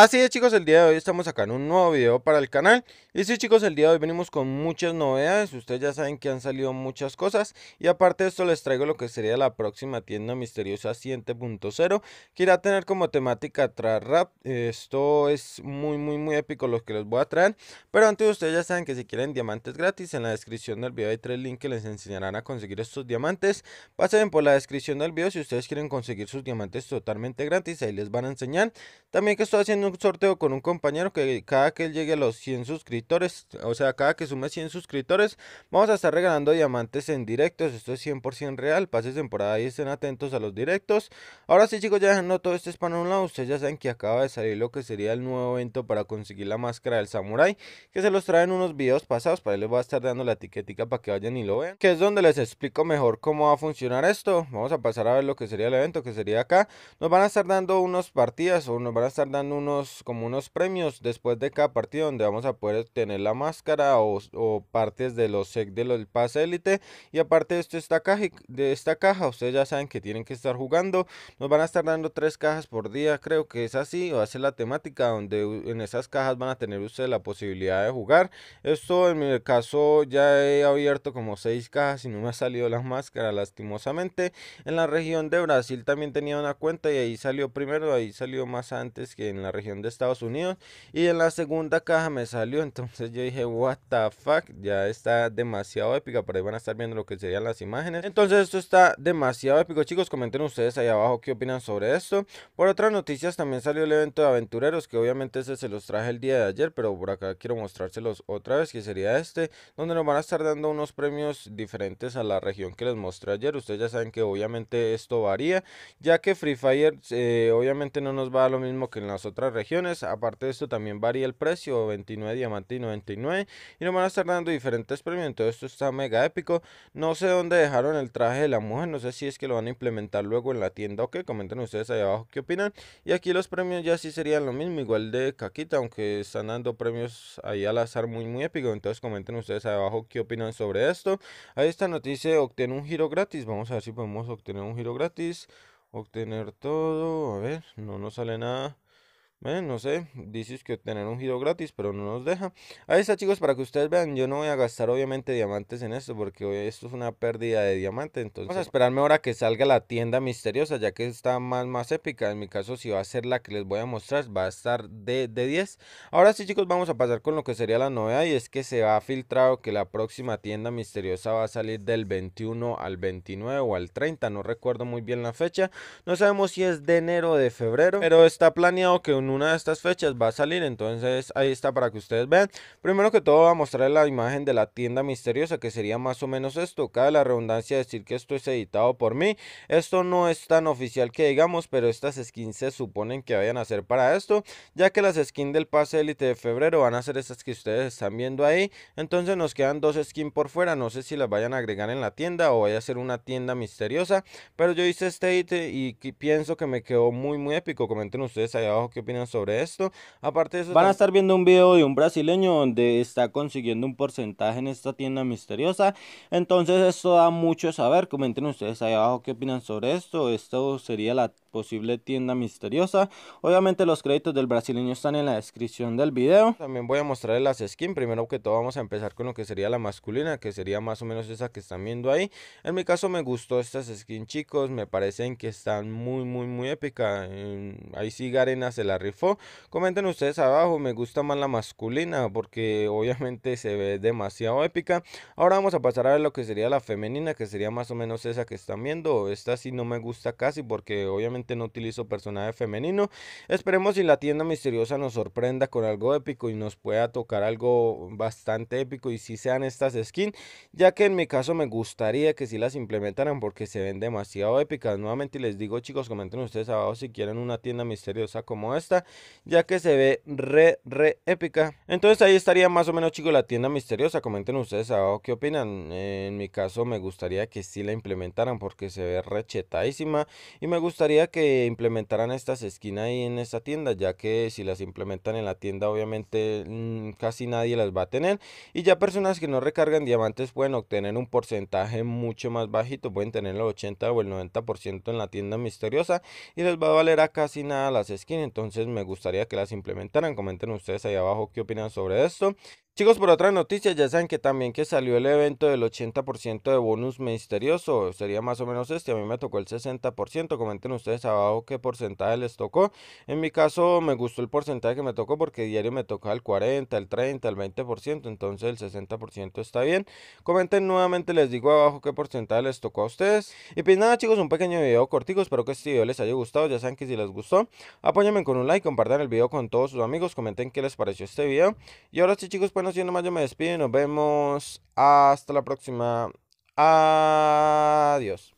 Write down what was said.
Así es chicos, el día de hoy estamos acá en un nuevo video para el canal Y sí chicos, el día de hoy venimos con muchas novedades Ustedes ya saben que han salido muchas cosas Y aparte de esto les traigo lo que sería la próxima tienda misteriosa 7.0 Que irá a tener como temática trap rap Esto es muy muy muy épico lo que les voy a traer Pero antes ustedes ya saben que si quieren diamantes gratis En la descripción del video hay tres links que les enseñarán a conseguir estos diamantes Pasen por la descripción del video si ustedes quieren conseguir sus diamantes totalmente gratis Ahí les van a enseñar También que estoy haciendo un sorteo con un compañero que cada que él llegue a los 100 suscriptores, o sea, cada que sume 100 suscriptores, vamos a estar regalando diamantes en directos. Esto es 100% real. pases temporada y estén atentos a los directos. Ahora sí, chicos, ya dejando todo este spam a un lado, ustedes ya saben que acaba de salir lo que sería el nuevo evento para conseguir la máscara del samurai, que se los traen unos videos pasados. Para él les voy a estar dando la etiquetica para que vayan y lo vean, que es donde les explico mejor cómo va a funcionar esto. Vamos a pasar a ver lo que sería el evento, que sería acá. Nos van a estar dando unos partidas o nos van a estar dando unos como unos premios después de cada partido donde vamos a poder tener la máscara o, partes de los sec de los pase élite. Y aparte de, esto, esta caja, de esta caja, ustedes ya saben que tienen que estar jugando. Nos van a estar dando tres cajas por día, creo que es así, va a ser la temática donde en esas cajas van a tener ustedes la posibilidad de jugar. Esto en mi caso ya he abierto como seis cajas y no me ha salido la máscara lastimosamente. En la región de Brasil también tenía una cuenta y ahí salió primero, ahí salió más antes que en la región región de Estados Unidos. Y en la segunda caja me salió. Entonces yo dije, what the fuck. Ya está demasiado épica. Por ahí van a estar viendo lo que serían las imágenes. Entonces esto está demasiado épico. Chicos, comenten ustedes ahí abajo qué opinan sobre esto. Por otras noticias también salió el evento de aventureros. Que obviamente ese se los traje el día de ayer. Pero por acá quiero mostrárselos otra vez. Que sería este. Donde nos van a estar dando unos premios diferentes a la región que les mostré ayer. Ustedes ya saben que obviamente esto varía. Ya que Free Fire eh, obviamente no nos va a lo mismo que en las otras regiones. Aparte de esto también varía el precio, 29 diamante y 99. Y nos van a estar dando diferentes premios, entonces esto está mega épico. No sé dónde dejaron el traje de la mujer, no sé si es que lo van a implementar luego en la tienda o qué. Comenten ustedes ahí abajo qué opinan. Y aquí los premios ya sí serían lo mismo, igual de caquita, aunque están dando premios ahí al azar muy muy épico. Entonces comenten ustedes ahí abajo qué opinan sobre esto. Ahí esta noticia obtiene un giro gratis. Vamos a ver si podemos obtener un giro gratis obtener todo. A ver, no nos sale nada. Eh, no sé, dices que tener un giro gratis, pero no nos deja. Ahí está, chicos, para que ustedes vean. Yo no voy a gastar, obviamente, diamantes en esto, porque esto es una pérdida de diamante. Entonces, vamos a esperarme ahora que salga la tienda misteriosa, ya que está más, más épica. En mi caso, si va a ser la que les voy a mostrar, va a estar de, de 10. Ahora sí, chicos, vamos a pasar con lo que sería la novedad, y es que se ha filtrado que la próxima tienda misteriosa va a salir del 21 al 29 o al 30. No recuerdo muy bien la fecha. No sabemos si es de enero o de febrero, pero está planeado que uno una de estas fechas va a salir, entonces ahí está para que ustedes vean. Primero que todo voy a mostrar la imagen de la tienda misteriosa que sería más o menos esto. Cabe la redundancia decir que esto es editado por mí. Esto no es tan oficial que digamos, pero estas skins se suponen que vayan a ser para esto, ya que las skins del pase élite de febrero van a ser estas que ustedes están viendo ahí. Entonces nos quedan dos skins por fuera, no sé si las vayan a agregar en la tienda o vaya a ser una tienda misteriosa, pero yo hice este edit y pienso que me quedó muy muy épico. Comenten ustedes ahí abajo qué opinan sobre esto. Aparte de eso, van a estar viendo un video de un brasileño donde está consiguiendo un porcentaje en esta tienda misteriosa. Entonces esto da mucho saber. Comenten ustedes ahí abajo qué opinan sobre esto. Esto sería la posible tienda misteriosa. Obviamente los créditos del brasileño están en la descripción del video. También voy a mostrar las skins. Primero que todo vamos a empezar con lo que sería la masculina, que sería más o menos esa que están viendo ahí. En mi caso me gustó estas skins chicos, me parecen que están muy muy muy épicas. Ahí sí Garena se la rifó. Comenten ustedes abajo, me gusta más la masculina porque obviamente se ve demasiado épica. Ahora vamos a pasar a ver lo que sería la femenina, que sería más o menos esa que están viendo. Esta sí no me gusta casi porque obviamente no utilizo personaje femenino. Esperemos si la tienda misteriosa nos sorprenda con algo épico y nos pueda tocar algo bastante épico y si sean estas skins, ya que en mi caso me gustaría que si las implementaran porque se ven demasiado épicas. Nuevamente les digo chicos, comenten ustedes abajo si quieren una tienda misteriosa como esta, ya que se ve re, re épica. Entonces ahí estaría más o menos chicos la tienda misteriosa. Comenten ustedes abajo qué opinan. En mi caso me gustaría que si la implementaran porque se ve rechetadísima y me gustaría que que implementaran estas esquinas ahí en esta tienda, ya que si las implementan en la tienda obviamente mm, casi nadie las va a tener. Y ya personas que no recargan diamantes pueden obtener un porcentaje mucho más bajito, pueden tener el 80 o el 90% en la tienda misteriosa y les va a valer a casi nada las skins. Entonces me gustaría que las implementaran. Comenten ustedes ahí abajo qué opinan sobre esto. Chicos, por otra noticia, ya saben que también que salió el evento del 80% de bonus misterioso. Sería más o menos este. A mí me tocó el 60%. Comenten ustedes abajo qué porcentaje les tocó. En mi caso me gustó el porcentaje que me tocó porque diario me toca el 40, el 30, el 20%, entonces el 60% está bien. Comenten nuevamente, les digo abajo qué porcentaje les tocó a ustedes. Y pues nada chicos, un pequeño video cortico, espero que este video les haya gustado, ya saben que si les gustó, apóyenme con un like, compartan el video con todos sus amigos, comenten qué les pareció este video. Y ahora sí chicos, pues no siendo más yo me despido nos vemos hasta la próxima. Adiós.